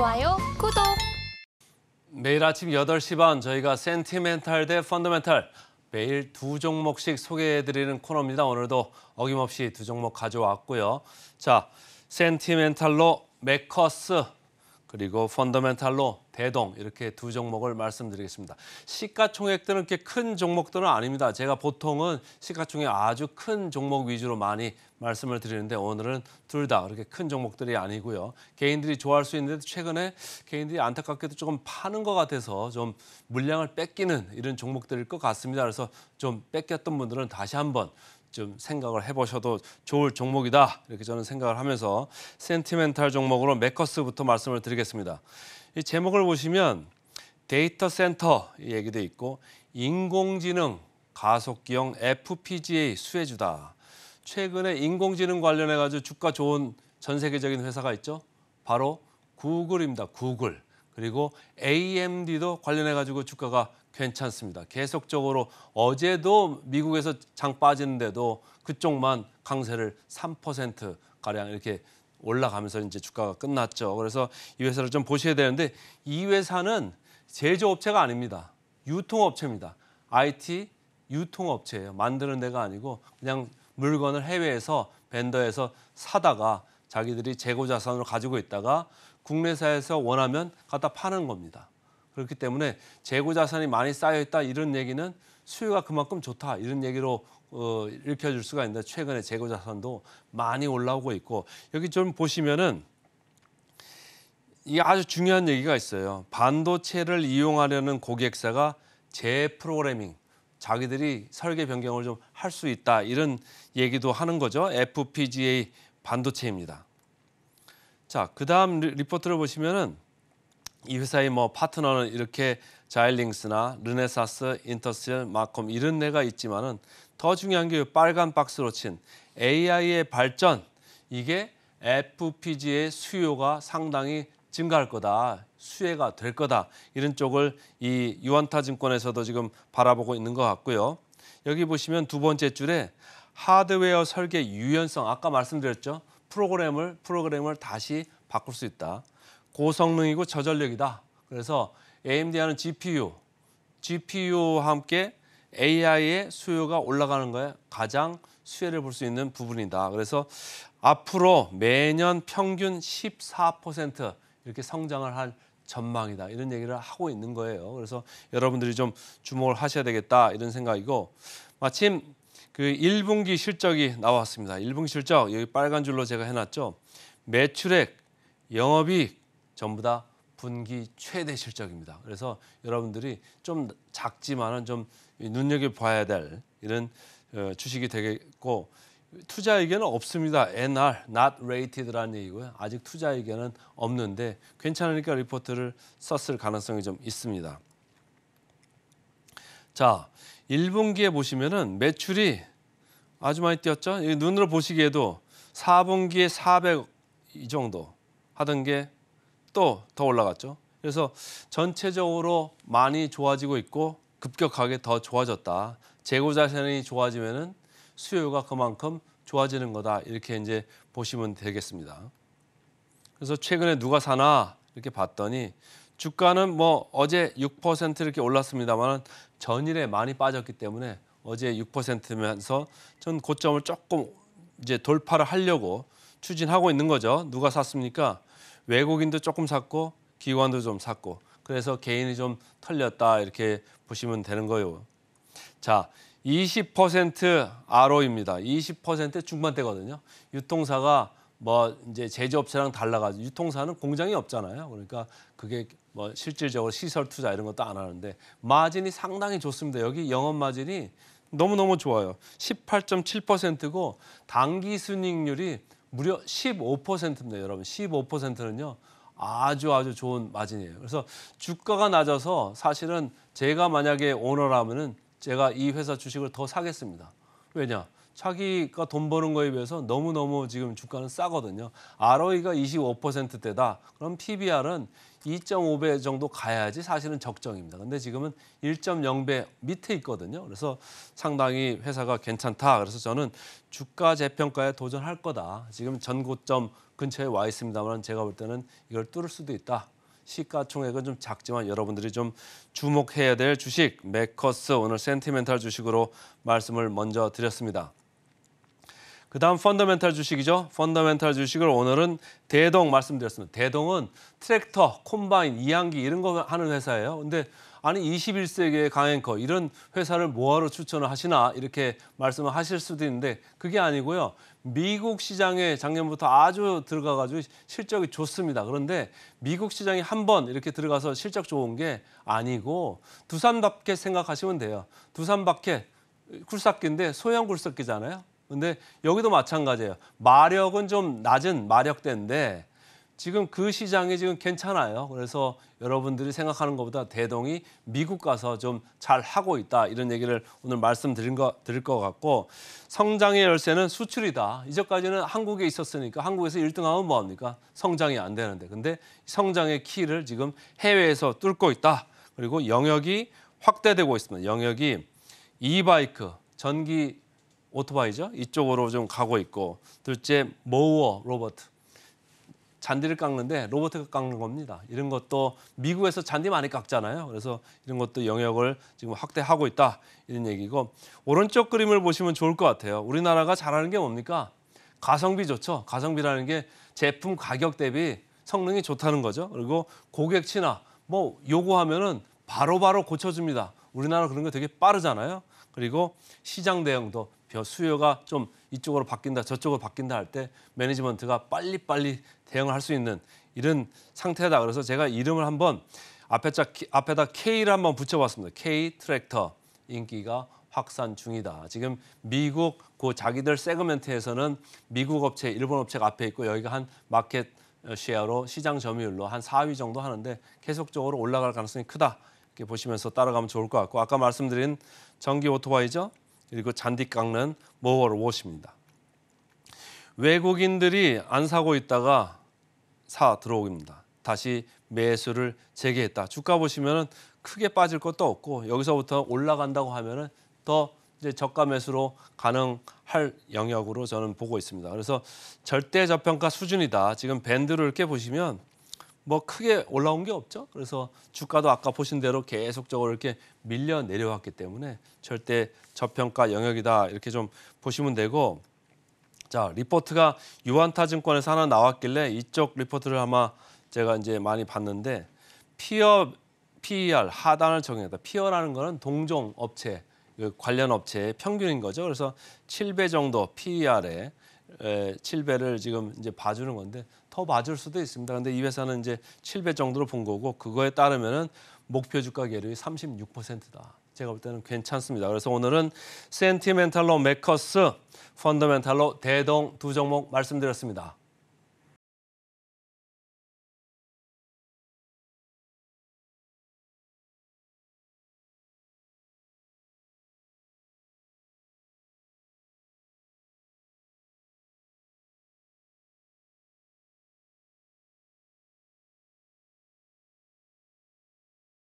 좋아요, 구독. 매일 아침 8시 반 저희가 센티멘탈 대 펀더멘탈 매일 두 종목씩 소개해드리는 코너입니다. 오늘도 어김없이 두 종목 가져왔고요. 자, 센티멘탈로 메커스 그리고 펀더멘탈로 대동 이렇게 두 종목을 말씀드리겠습니다. 시가총액들은 이렇게 큰 종목들은 아닙니다. 제가 보통은 시가총액 아주 큰 종목 위주로 많이 말씀을 드리는데 오늘은 둘 다 그렇게 큰 종목들이 아니고요. 개인들이 좋아할 수 있는데 최근에 개인들이 안타깝게도 조금 파는 것 같아서 좀 물량을 뺏기는 이런 종목들일 것 같습니다. 그래서 좀 뺏겼던 분들은 다시 한번 좀 생각을 해보셔도 좋을 종목이다 이렇게 저는 생각을 하면서 센티멘탈 종목으로 메커스부터 말씀을 드리겠습니다. 이 제목을 보시면 데이터 센터 얘기도 있고 인공지능 가속기형 FPGA 수혜주다. 최근에 인공지능 관련해 가지고 주가 좋은 전 세계적인 회사가 있죠. 바로 구글입니다. 구글. 그리고 AMD도 관련해 가지고 주가가 괜찮습니다. 계속적으로 어제도 미국에서 장 빠지는데도 그쪽만 강세를 3% 가량 이렇게 올라가면서 이제 주가가 끝났죠. 그래서 이 회사를 좀 보셔야 되는데 이 회사는 제조업체가 아닙니다. 유통업체입니다. IT 유통업체예요. 만드는 데가 아니고 그냥 물건을 해외에서 벤더에서 사다가 자기들이 재고 자산으로 가지고 있다가 국내사에서 원하면 갖다 파는 겁니다. 그렇기 때문에 재고 자산이 많이 쌓여 있다 이런 얘기는 수요가 그만큼 좋다 이런 얘기로 어, 읽혀줄 수가 있는데 최근에 재고 자산도 많이 올라오고 있고 여기 좀 보시면은 이 아주 중요한 얘기가 있어요. 반도체를 이용하려는 고객사가 재프로그래밍 자기들이 설계 변경을 좀 할 수 있다 이런 얘기도 하는 거죠. FPGA 반도체입니다. 자, 그 다음 리포트를 보시면은 이 회사의 뭐 파트너는 이렇게 자일링스나 르네사스, 인터스엘, 마콤 이런 데가 있지만은 더 중요한 게 빨간 박스로 친 AI의 발전 이게 f p g 의 수요가 상당히 증가할 거다. 수혜가 될 거다. 이런 쪽을 이 유안타 증권에서도 지금 바라보고 있는 것 같고요. 여기 보시면 두 번째 줄에 하드웨어 설계 유연성 아까 말씀드렸죠. 프로그램을 프로그램을 다시 바꿀 수 있다. 고성능이고 저전력이다. 그래서 AMD하는 GPU, GPU와 함께 AI의 수요가 올라가는 거에 가장 수혜를 볼 수 있는 부분이다. 그래서 앞으로 매년 평균 14% 이렇게 성장을 할 전망이다. 이런 얘기를 하고 있는 거예요. 그래서 여러분들이 좀 주목을 하셔야 되겠다. 이런 생각이고 마침 그 1분기 실적이 나왔습니다. 1분기 실적 여기 빨간 줄로 제가 해놨죠. 매출액, 영업이익 전부 다 분기 최대 실적입니다. 그래서 여러분들이 좀 작지만은 좀 눈여겨 봐야 될 이런 어, 주식이 되겠고 투자 의견은 없습니다. NR, not rated라는 얘기고요. 아직 투자 의견은 없는데 괜찮으니까 리포트를 썼을 가능성이 좀 있습니다. 자, 1분기에 보시면은 매출이 아주 많이 뛰었죠. 눈으로 보시기에도 4분기에 400 이 정도 하던 게 또 더 올라갔죠. 그래서 전체적으로 많이 좋아지고 있고 급격하게 더 좋아졌다. 재고자 세이 좋아지면 수요가 그만큼 좋아지는 거다. 이렇게 이제 보시면 되겠습니다. 그래서 최근에 누가 사나 이렇게 봤더니 주가는 뭐 어제 6% 이렇게 올랐습니다만 전일에 많이 빠졌기 때문에 어제 6%면서 전 고점을 조금 이제 돌파를 하려고 추진하고 있는 거죠. 누가 샀습니까? 외국인도 조금 샀고 기관도 좀 샀고 그래서 개인이 좀 털렸다 이렇게 보시면 되는 거예요. 자, 20% RO입니다. 20% 중반대거든요. 유통사가 뭐 이제 제조업체랑 달라가지고 유통사는 공장이 없잖아요. 그러니까 그게 뭐 실질적으로 시설 투자 이런 것도 안 하는데 마진이 상당히 좋습니다. 여기 영업 마진이 너무너무 좋아요. 18.7%고 단기 순이익률이 무려 15%입니다, 여러분. 15%는요. 아주 아주 좋은 마진이에요. 그래서 주가가 낮아서 사실은 제가 만약에 오너라면은 제가 이 회사 주식을 더 사겠습니다. 왜냐? 자기가 돈 버는 거에 비해서 너무너무 지금 주가는 싸거든요. ROE가 25%대다. 그럼 PBR은 2.5배 정도 가야지 사실은 적정입니다. 근데 지금은 1.0배 밑에 있거든요. 그래서 상당히 회사가 괜찮다. 그래서 저는 주가 재평가에 도전할 거다. 지금 전고점 근처에 와 있습니다만 제가 볼 때는 이걸 뚫을 수도 있다. 시가총액은 좀 작지만 여러분들이 좀 주목해야 될 주식 메커스 오늘 센티멘탈 주식으로 말씀을 먼저 드렸습니다. 그다음 펀더멘탈 주식이죠. 펀더멘탈 주식을 오늘은 대동 말씀드렸습니다. 대동은 트랙터, 콤바인, 이항기 이런 거 하는 회사예요. 근데 아니 21세기의 강행커 이런 회사를 뭐하러 추천을 하시나 이렇게 말씀을 하실 수도 있는데 그게 아니고요. 미국 시장에 작년부터 아주 들어가가지고 실적이 좋습니다. 그런데 미국 시장이 한 번 이렇게 들어가서 실적 좋은 게 아니고 두산밖에 생각하시면 돼요. 두산밖에 굴삭기인데 소형 굴삭기잖아요. 근데 여기도 마찬가지예요. 마력은 좀 낮은 마력대인데 지금 그 시장이 지금 괜찮아요. 그래서 여러분들이 생각하는 것보다 대동이 미국 가서 좀 잘 하고 있다 이런 얘기를 오늘 말씀드린 거 드릴 것 같고 성장의 열쇠는 수출이다. 이전까지는 한국에 있었으니까 한국에서 1등하면 뭐합니까? 성장이 안 되는데 근데 성장의 키를 지금 해외에서 뚫고 있다. 그리고 영역이 확대되고 있습니다. 영역이 이바이크 전기 오토바이죠. 이쪽으로 좀 가고 있고 둘째 모어 로버트 잔디를 깎는데 로버트가 깎는 겁니다. 이런 것도 미국에서 잔디 많이 깎잖아요. 그래서 이런 것도 영역을 지금 확대하고 있다 이런 얘기고 오른쪽 그림을 보시면 좋을 것 같아요. 우리나라가 잘하는 게 뭡니까? 가성비 좋죠. 가성비라는 게 제품 가격 대비 성능이 좋다는 거죠. 그리고 고객 친화 뭐 요구하면은 바로바로 바로 고쳐줍니다. 우리나라 그런 거 되게 빠르잖아요. 그리고 시장 대응도 수요가 좀 이쪽으로 바뀐다 저쪽으로 바뀐다 할 때 매니지먼트가 빨리빨리 대응을 할 수 있는 이런 상태다. 그래서 제가 이름을 한번 앞에 자, 앞에다 K를 한번 붙여봤습니다. K 트랙터 인기가 확산 중이다. 지금 미국 그 자기들 세그먼트에서는 미국 업체, 일본 업체가 앞에 있고 여기가 한 마켓 시어로 어, 시장 점유율로 한 4위 정도 하는데 계속적으로 올라갈 가능성이 크다. 이렇게 보시면서 따라가면 좋을 것 같고 아까 말씀드린 전기 오토바이죠. 그리고 잔디 깎는 모월 워십니다. 외국인들이 안 사고 있다가 사 들어옵니다. 다시 매수를 재개했다. 주가 보시면은 크게 빠질 것도 없고 여기서부터 올라간다고 하면은 더 이제 저가 매수로 가능할 영역으로 저는 보고 있습니다. 그래서 절대 저평가 수준이다. 지금 밴드를 이렇게 보시면 뭐 크게 올라온 게 없죠. 그래서 주가도 아까 보신 대로 계속적으로 이렇게 밀려 내려왔기 때문에 절대 저평가 영역이다 이렇게 좀 보시면 되고 자 리포트가 유한타증권에서 하나 나왔길래 이쪽 리포트를 아마 제가 이제 많이 봤는데 피어 PER 하단을 적용했다. 피어라는 거는 동종 업체 그 관련 업체의 평균인 거죠. 그래서 7배 정도 PER에 7배를 지금 이제 봐주는 건데 더 맞을 수도 있습니다. 근데 이 회사는 이제 7배 정도로 본 거고 그거에 따르면은 목표 주가 계류이 36%다. 제가 볼 때는 괜찮습니다. 그래서 오늘은 센티멘탈로 메커스, 펀더멘탈로 대동 두 종목 말씀드렸습니다.